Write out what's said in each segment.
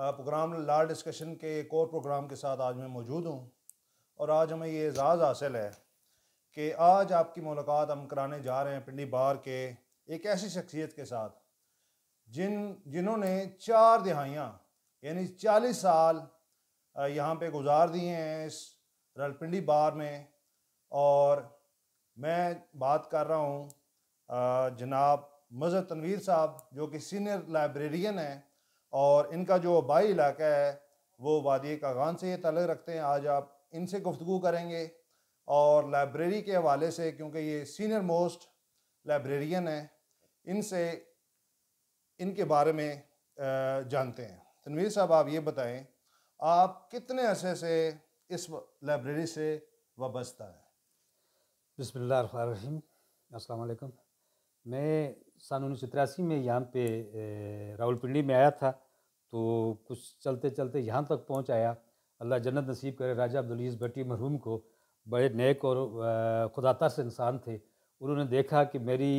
Programme ला discussion के एक और प्रोग्राम के साथ आज मैं मौजूद हूँ और आज हमें ये एज़ाज़ हासिल है कि आज आपकी मुलाकात हम कराने जा रहे हैं पिंडी बार के एक ऐसी शख्सियत के साथ जिन जिन्होंने चार दहाइयाँ यानी चालीस साल यहाँ पे गुजार दिए हैं इस रलपिंडी बार में और मैं बात कर रहा हूँ जनाब मजहर तनवीर साहब जो कि सीनियर लाइब्रेरियन हैं और इनका जो बाई इलाका है वो वादी कागान से ये तलग रखते हैं आज आप इनसे गुफ्तु करेंगे और लाइब्रेरी के हवाले से क्योंकि ये सीनियर मोस्ट लाइब्रेरियन है इनसे इनके बारे में जानते हैं तनवीर साहब आप ये बताएं आप कितने अरसे से इस लाइब्रेरी से वाबस्ता हैं बसमीम अल्लाम मैं सन उन्नीस में यहाँ पे रावलपिंडी में आया था तो कुछ चलते चलते यहाँ तक पहुँच आया अल्लाह जन्नत नसीब करे राजा अब्दुलज़ीज़ भट्टी मरहूम को बड़े नेक और खुदातर से इंसान थे उन्होंने देखा कि मेरी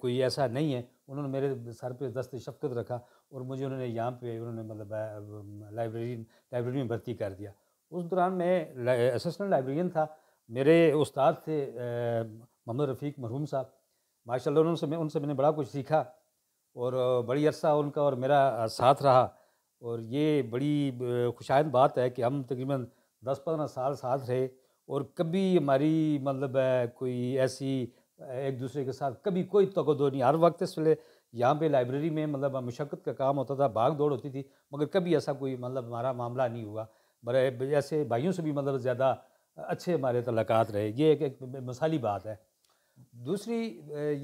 कोई ऐसा नहीं है उन्होंने मेरे सर पे दस्त शफकत रखा और मुझे उन्होंने यहाँ पे उन्होंने मतलब लाइब्रेरी लाइब्रेरी में भर्ती कर दिया उस दौरान मैं असिस्टेंट लाइब्रेरियन था मेरे उस्ताद थे मोहम्मद रफ़ीक मरहूम साहब माशा उनसे मैं उनसे मैंने बड़ा कुछ सीखा और बड़ी अरसा उनका और मेरा साथ रहा और ये बड़ी खुशायद बात है कि हम तकरीबन दस पंद्रह साल साथ रहे और कभी हमारी मतलब कोई ऐसी एक दूसरे के साथ कभी कोई तगदो नहीं हर वक्त इस वे यहाँ पे लाइब्रेरी में मतलब मशक्क़त का काम होता था भाग दौड़ होती थी मगर कभी ऐसा कोई मतलब हमारा मामला नहीं हुआ बड़े ऐसे भाइयों से भी मतलब ज़्यादा अच्छे हमारे तलाक रहे ये एक, एक मिसाली बात है दूसरी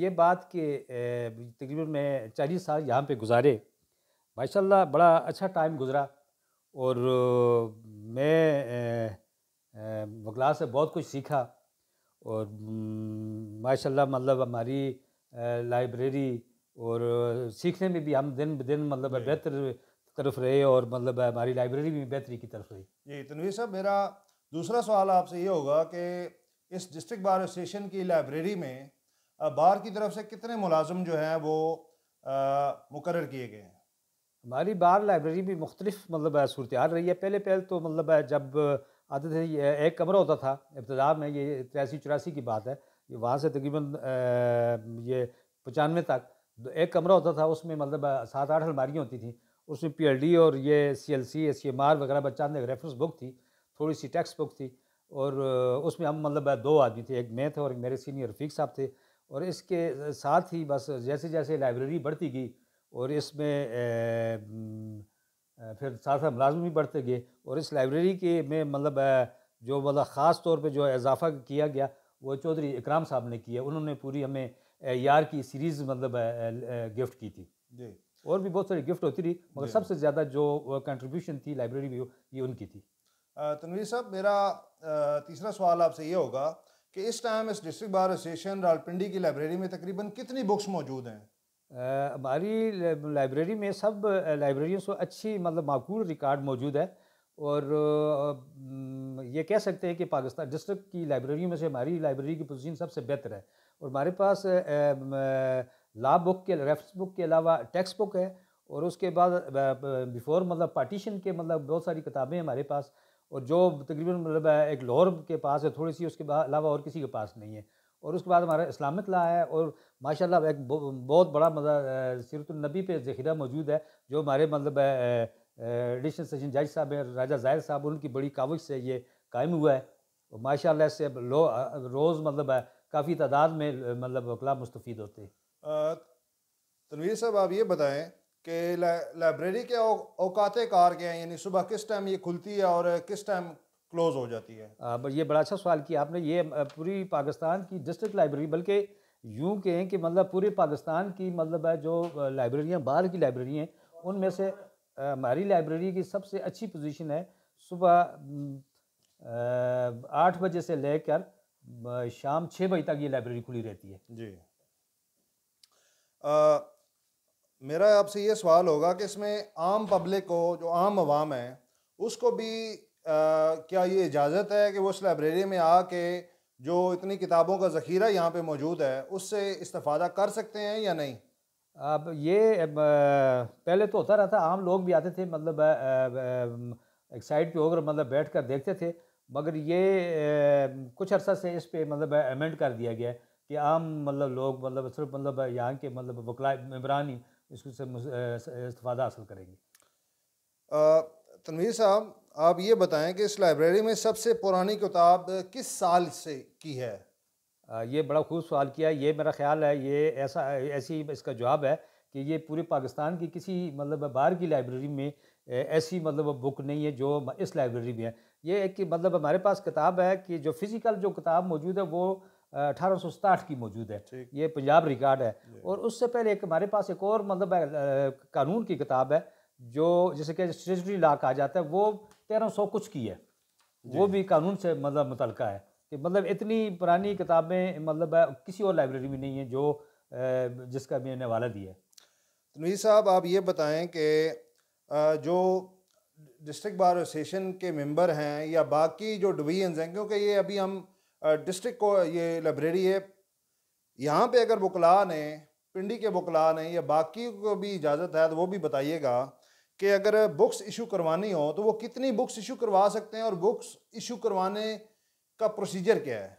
ये बात कि तकरीबन मैं चालीस साल यहाँ पे गुजारे माशाल्लाह बड़ा अच्छा टाइम गुज़रा और मैं वकला से बहुत कुछ सीखा और माशाल्लाह मतलब हमारी लाइब्रेरी और सीखने में भी हम दिन ब दिन मतलब बेहतर तरफ रहे और मतलब हमारी लाइब्रेरी भी बेहतरी की तरफ रही जी तनवीर तो साहब मेरा दूसरा सवाल आपसे ये होगा कि इस डिस्ट्रिक्ट बार एसोसिएशन की लाइब्रेरी में बार की तरफ से कितने मुलाजम जो हैं वो मुकर किए गए हैं हमारी बार लाइब्रेरी भी मुख्तलिफ मतलब सूरत हाल रही है पहले पहले तो मतलब जब आते थे एक कमरा होता था इब्तदा में ये तिरासी चौरासी की बात है वहाँ से तकरीबन ये पचानवे तक तो एक कमरा होता था उसमें मतलब सात आठ अलमारियाँ होती थी उसमें पी और ये C L C S C M R वगैरह बच्चा रेफरेंस बुक थी थोड़ी सी टेक्स्ट बुक थी और उसमें हम मतलब दो आदमी थे एक मैं थे और मेरे सीनियर रफीक साहब थे और इसके साथ ही बस जैसे जैसे लाइब्रेरी बढ़ती गई और इसमें फिर साथ साथ मुलाजम भी बढ़ते गए और इस लाइब्रेरी के में मतलब जो मतलब ख़ास तौर पे जो इजाफा किया गया वो चौधरी इकराम साहब ने किया उन्होंने पूरी हमें यार की सीरीज़ मतलब गिफ्ट की थी जी और भी बहुत सारी गिफ्ट होती रही मगर सबसे ज़्यादा जो कंट्रीब्यूशन थी लाइब्रेरी में ये उनकी थी तनवीर साहब मेरा तीसरा सवाल आपसे ये होगा कि इस टाइम इस डिस्ट्रिक्ट बार एसोसिएशन रालपिंडी की लाइब्रेरी में तकरीबन कितनी बुक्स मौजूद हैं हमारी लाइब्रेरी में सब लाइब्रेरियों से अच्छी मतलब माकूल रिकॉर्ड मौजूद है और ये कह सकते हैं कि पाकिस्तान डिस्ट्रिक्ट की लाइब्रेरियों में से हमारी लाइब्रेरी की पोजीशन सबसे बेहतर है और हमारे पास ला बुक के रेफरेंस बुक के अलावा टेक्स्ट बुक है और उसके बाद बिफोर मतलब पार्टीशन के मतलब बहुत सारी किताबें हमारे पास और जो तकरीबन मतलब एक लाहौर के पास है थोड़ी सी उसके अलावा और किसी के पास नहीं है और उसके बाद हमारा इस्लामिक ला है और माशाल्लाह एक बहुत बड़ा मतलब सीरतनबी पे ज़खीरा मौजूद है जो हमारे मतलब एडिशनल सेशन जज साहब हैं राजा जाहिर साहब उनकी बड़ी काविश से ये कायम हुआ है और माशा इससे लो रोज़ मतलब काफ़ी तादाद में मतलब वकला मुस्तफ़ होते हैं तनवीर साहब आप ये बताएं कि लाइब्रेरी के औकात कार के हैं यानी सुबह किस टाइम ये खुलती है और किस टाइम क्लोज हो जाती है आ, ये बड़ा अच्छा सवाल किया आपने ये पूरी पाकिस्तान की डिस्ट्रिक्ट लाइब्रेरी बल्कि यूँ कहें कि मतलब पूरे पाकिस्तान की मतलब है जो लाइब्रेरियाँ बाहर की लाइब्रेरी हैं उनमें से हमारी लाइब्रेरी की सबसे अच्छी पोजीशन है सुबह आठ बजे से लेकर शाम छः बजे तक ये लाइब्रेरी खुली रहती है जी आ, मेरा आपसे ये सवाल होगा कि इसमें आम पब्लिक को जो आम आवाम है उसको भी आ, क्या ये इजाज़त है कि वो इस लाइब्रेरी में आके जो इतनी किताबों का ज़ख़ीरा यहाँ पे मौजूद है उससे इस्ता कर सकते हैं या नहीं अब ये पहले तो होता रहता आम लोग भी आते थे मतलब एक साइड पे होकर मतलब बैठ कर देखते थे मगर ये कुछ अरसा से इस पर मतलब अमेंड कर दिया गया है कि आम मतलब लोग मतलब सिर्फ मतलब यहाँ के मतलब वकला मेबरानी इससे इस्तफादा हासिल करेंगे तनवीर साहब आप ये बताएं कि इस लाइब्रेरी में सबसे पुरानी किताब किस साल से की है ये बड़ा खूब सवाल किया ये मेरा ख्याल है ये ऐसा ऐसी इसका जवाब है कि ये पूरे पाकिस्तान की किसी मतलब बाहर की लाइब्रेरी में ऐसी मतलब बुक नहीं है जो इस लाइब्रेरी में है ये एक कि मतलब हमारे पास किताब है कि जो फ़िज़िकल जो किताब मौजूद है वो अठारह की मौजूद है ये पंजाब रिकॉर्ड है और उससे पहले एक हमारे पास एक और मतलब कानून की किताब है जो जैसे कि स्टेटरी लॉ कहा जाता है वो तेरह सौ कुछ की है वो भी कानून से मतलब मुतल है कि मतलब इतनी पुरानी किताबें मतलब किसी और लाइब्रेरी में नहीं है जो जिसका मैंने हवाला दिया तनवीर साहब आप ये बताएं कि जो डिस्ट्रिक्ट बार एसोसिएशन के मेंबर हैं या बाकी जो डिवीजन हैं क्योंकि ये अभी हम डिस्ट्रिक्ट को ये लाइब्रेरी है यहाँ पे अगर वकला ने पिंडी के वकला ने या बाकी को भी इजाज़त है तो वो भी बताइएगा कि अगर बुक्स इशू करवानी हो तो वो कितनी बुक्स इशू करवा सकते हैं और बुक्स इशू करवाने का प्रोसीजर क्या है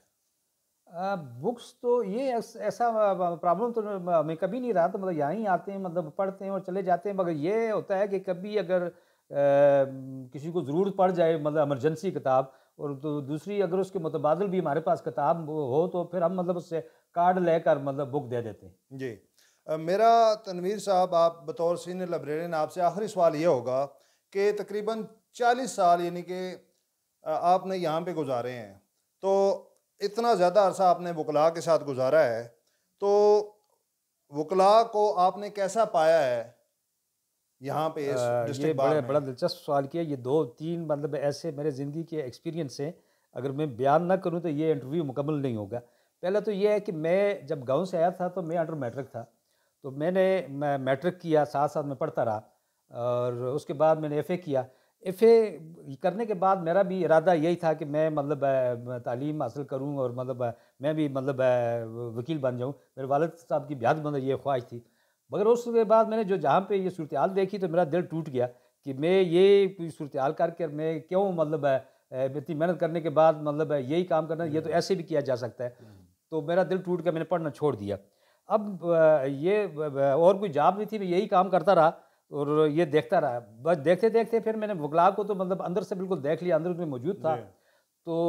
आ, बुक्स तो ये ऐसा प्रॉब्लम तो हमें कभी नहीं रहा तो मतलब यहाँ ही आते हैं मतलब पढ़ते हैं और चले जाते हैं मगर ये होता है कि कभी अगर आ, किसी को ज़रूरत पड़ जाए मतलब एमरजेंसी किताब और तो दूसरी अगर उसके मुतबादल भी हमारे पास किताब हो तो फिर हम मतलब उससे कार्ड लेकर मतलब बुक दे देते हैं जी मेरा तनवीर साहब आप बतौर सीनियर लाइब्रेरियन आपसे आखिरी सवाल ये होगा कि तकरीबन चालीस साल यानी कि आपने यहाँ पे गुजारे हैं तो इतना ज़्यादा अरसा आपने वकला के साथ गुजारा है तो वकला को आपने कैसा पाया है यहाँ पे इस डिस्ट्रिक्ट बड़े बड़ा दिलचस्प सवाल किया ये दो तीन मतलब ऐसे मेरे ज़िंदगी के एक्सपीरियंस हैं अगर मैं बयान ना करूँ तो ये इंटरव्यू मुकम्मल नहीं होगा पहला तो ये है कि मैं जब गाँव से आया था तो मैं अंडर मैट्रिक था तो मैंने मैं मैट्रिक किया साथ साथ में पढ़ता रहा और उसके बाद मैंने एफ़ किया एफ़ करने के बाद मेरा भी इरादा यही था कि मैं मतलब तालीम हासिल करूं और मतलब मैं भी मतलब वकील बन जाऊं मेरे वालद साहब की ब्याज मतलब ये ख्वाहिश थी मगर उसके बाद मैंने जो जहाँ पे ये सूरत हाल देखी तो मेरा दिल टूट गया कि मैं ये सूरत हाल करके मैं क्यों मतलब इतनी मेहनत करने के बाद मतलब यही काम करना ये तो हम्म। ऐसे भी किया जा सकता है हम्म। तो मेरा दिल टूट गया मैंने पढ़ना छोड़ दिया अब ये और कोई जॉब नहीं थी मैं यही काम करता रहा और ये देखता रहा बस देखते देखते फिर मैंने वकला को तो मतलब अंदर से बिल्कुल देख लिया अंदर उसमें मौजूद था तो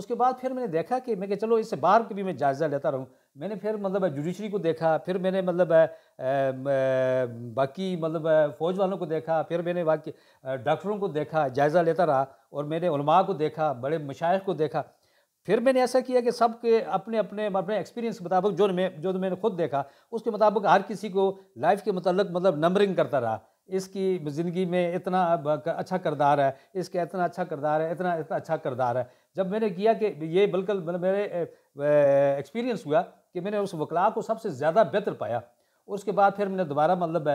उसके बाद फिर मैंने देखा कि मैं चलो इससे बाहर के भी मैं जायज़ा लेता रहूँ मैंने फिर मतलब जुडिशरी को देखा फिर मैंने मतलब बाकी मतलब फ़ौज वालों को देखा फिर मैंने बाकी डॉक्टरों को देखा जायज़ा लेता रहा और मैंने उलमा को देखा बड़े मशाइ को देखा फिर मैंने ऐसा किया कि सब के अपने अपने अपने एक्सपीरियंस के मुताबिक जो मैं जो मैंने खुद देखा उसके मुताबिक हर किसी को लाइफ के मतलब मतलब नंबरिंग करता रहा इसकी ज़िंदगी में इतना अच्छा करदार है इसका इतना अच्छा करदार है इतना इतना अच्छा करदार है जब मैंने किया कि ये बिल्कुल मतलब मेरे एक्सपीरियंस हुआ कि मैंने उस वकला को सबसे ज़्यादा बेहतर पाया उसके बाद फिर मैंने दोबारा मतलब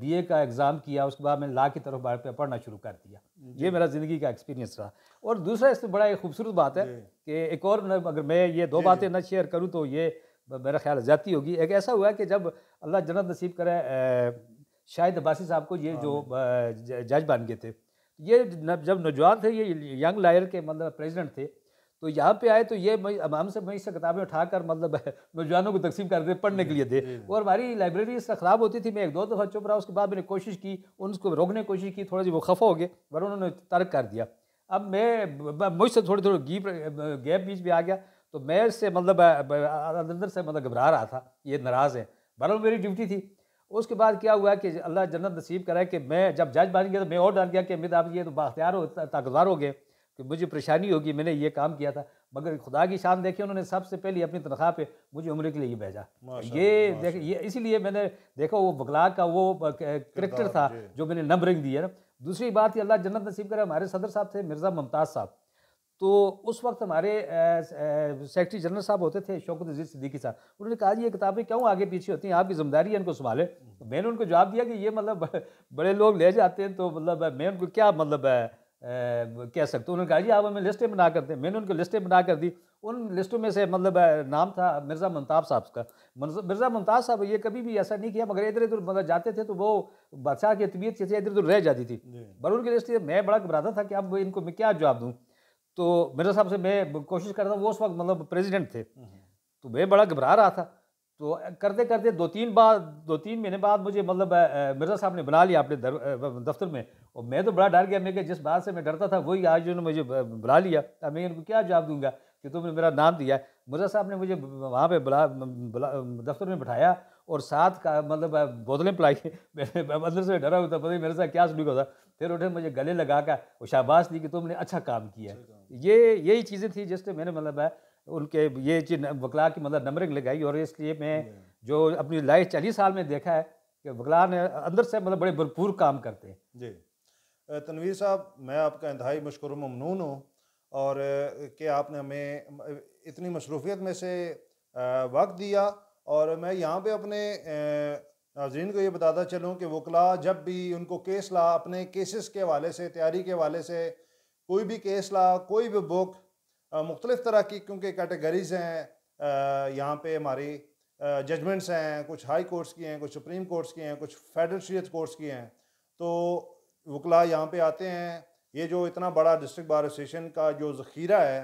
बी ए का एग्ज़ाम किया उसके बाद मैंने ला की तरफ पढ़ना शुरू कर दिया ये मेरा ज़िंदगी का एक्सपीरियंस रहा और दूसरा इसमें बड़ा एक खूबसूरत बात है कि एक और अगर मैं ये दो बातें ना शेयर करूँ तो ये मेरा ख्याल ज़्यादा होगी एक ऐसा हुआ कि जब अल्लाह जन्नत नसीब करे शाहिद अब्बासी साहब को ये जो जज बन गए थे ये जब नौजवान थे ये यंग लायर के मतलब प्रेसिडेंट थे तो यहाँ पे आए तो ये अमाम से मैं इससे किताबें उठाकर मतलब नौजवानों को तकसीम कर दे पढ़ने के लिए दे और हमारी लाइब्रेरी इसका ख़राब होती थी मैं एक दो दफ़ा चुप रहा उसके बाद मैंने कोशिश की उनको रोकने की कोशिश की थोड़ा जी वो खफा हो गए पर उन्होंने तर्क कर दिया अब मैं मुझसे थोड़ी थोड़ी गीप गैप बीच भी आ गया तो मैं इससे मतलब अंदर से मतलब घबरा रहा था ये नाराज़ है बर मेरी ड्यूटी थी उसके बाद क्या हुआ कि अल्लाह जन्नत नसीब कराए कि मैं जब जज बन गया तो मैं और डर गया कि अमित आप ये तो बाख्तियार हो ताकतवार हो गए कि मुझे परेशानी होगी मैंने ये काम किया था मगर खुदा की शान देखिए उन्होंने सबसे पहले अपनी तनख्वाह पे मुझे उम्र के लिए ये भेजा ये देख ये इसीलिए मैंने देखा वो बगला का वो करेक्टर था जो मैंने नंबरिंग दी है ना दूसरी बात ये अल्लाह जन्नत नसीब करे हमारे सदर साहब थे मिर्ज़ा मुमताज़ साहब तो उस वक्त हमारे सेक्रेटरी जनरल साहब होते थे शौकत अजीज सिद्दीकी साहब उन्होंने कहा ये किताबें क्यों आगे पीछे होती हैं आपकी जिम्मेदारी है इनको संभाले तो मैंने उनको जवाब दिया कि ये मतलब बड़े लोग ले जाते हैं तो मतलब मैं उनको क्या मतलब कह सकते उन्होंने कहा जी आप हमें लिस्टें बना कर दें मैंने उनको लिस्टें बना कर दी उन लिस्टों में से मतलब नाम था मिर्ज़ा मुमताब साहब का मिर्ज़ा मुमताज साहब ये कभी भी ऐसा नहीं किया मगर इधर उधर मतलब जाते थे तो वो बादशाह की तबीयत से इधर उधर रह जाती थी बरूर उनकी लिस्ट मैं बड़ा घबराता था कि अब इनको मैं क्या जवाब दूँ तो मिर्ज़ा साहब से मैं कोशिश कर रहा था वो उस वक्त मतलब प्रेजिडेंट थे हम्म। तो मैं बड़ा घबरा रहा था तो करते करते दो तीन बार दो तीन महीने बाद मुझे मतलब मिर्ज़ा साहब ने बुला लिया अपने दफ्तर में और मैं तो बड़ा डर गया मैं जिस बात से मैं डरता था वही आज उन्होंने मुझे बुला लिया अब मैं इनको क्या जवाब दूंगा कि तुमने मेरा नाम दिया मिर्ज़ा साहब ने मुझे वहाँ पे बुला, बुला दफ्तर में बैठाया और साथ का मतलब बोतलें पिलाई मैंने अंदर मतलब से डरा हुआ था पता मेरे साथ क्या सलूक होता फिर उठे मुझे गले लगा कर और शाबाश दी कि तुमने अच्छा, अच्छा काम किया ये यही चीज़ें थी जिससे मैंने मतलब है उनके ये चीज वकला की मतलब नंबरिंग लगाई और इसलिए मैं जो अपनी लाइफ चालीस साल में देखा है कि वकला ने अंदर से मतलब बड़े भरपूर काम करते हैं जी तनवीर साहब मैं आपका इंतहाई मशकर ममनून हूँ और कि आपने हमें इतनी मसरूफियत में से वक्त दिया और मैं यहाँ पे अपने नाजरीन को ये बताता चलूँ कि वकला जब भी उनको केस ला अपने केसेस के हवाले से तैयारी के हवाले से कोई भी केस ला कोई भी बुक मुख्तलिफ़ तरह की क्योंकि कैटेगरीज़ हैं यहाँ पे हमारी जजमेंट्स हैं कुछ हाई कोर्ट्स की हैं कुछ सुप्रीम कोर्ट्स की हैं कुछ फेडरल शरीत कोर्ट्स की हैं तो वकला यहाँ पे आते हैं ये जो इतना बड़ा डिस्ट्रिक्ट बार एसोसिएशन का जो ज़ख़ीरा है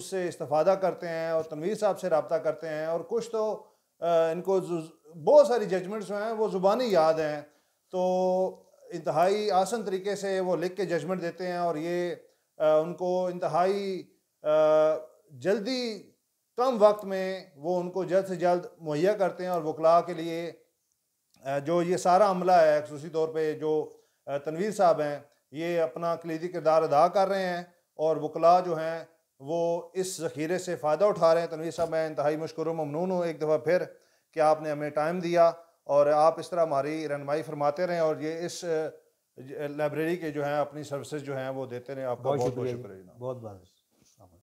उससे इस्ता करते हैं और तनवीर साहब से रबता करते हैं और कुछ तो इनको बहुत सारी जजमेंट्स जो हैं वो ज़ुबानी याद हैं तो इंतहाई आसन तरीके से वो लिख के जजमेंट देते हैं और ये उनको इंतहाई जल्दी कम वक्त में वो उनको जल्द से जल्द मुहैया करते हैं और वकला के लिए जो ये सारा अमला है खसूसी तौर पर जो तनवीर साहब हैं ये अपना कलीदी किरदार अदा कर रहे हैं और वकला जो हैं वो इस ज़ख़ीरे से फ़ायदा उठा रहे हैं तनवीर साहब मैं इंतहाई मशकर ममनून हूँ एक दफ़ा फिर कि आपने हमें टाइम दिया और आप इस तरह हमारी रहनमाई फरमाते रहें और ये इस लाइब्रेरी के जो हैं अपनी सर्विसेज जो हैं वो देते रहें आपका बहुत बहुत शुक्रिया बहुत बहुत